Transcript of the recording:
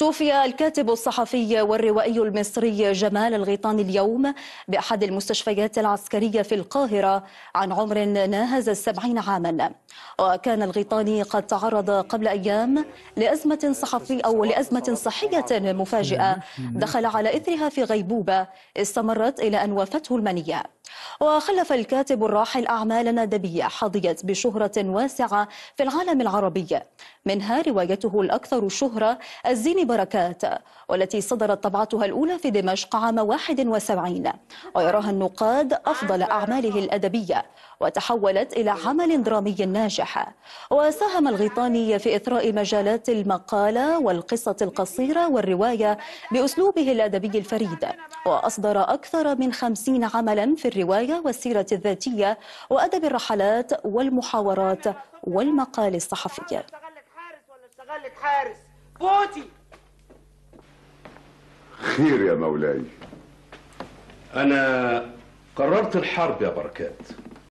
توفي الكاتب الصحفي والروائي المصري جمال الغيطان اليوم بأحد المستشفيات العسكرية في القاهرة عن عمر ناهز السبعين عاما وكان الغيطاني قد تعرض قبل أيام لأزمة صحفية أو لأزمة صحية مفاجئة دخل على إثرها في غيبوبة استمرت إلى أن وافته المنية وخلف الكاتب الراحل أعمالا أدبية حظيت بشهرة واسعة في العالم العربي منها روايته الأكثر شهرة الزين بركات والتي صدرت طبعتها الأولى في دمشق عام 71 ويراها النقاد أفضل أعماله الأدبية وتحولت إلى عمل درامي ناجح وساهم الغيطاني في إثراء مجالات المقالة والقصة القصيرة والرواية بأسلوبه الأدبي الفريد وأصدر أكثر من خمسين عملا في الرواية الرواية والسيرة الذاتية وأدب الرحلات والمحاورات والمقال الصحفية خير يا مولاي أنا قررت الحرب يا بركات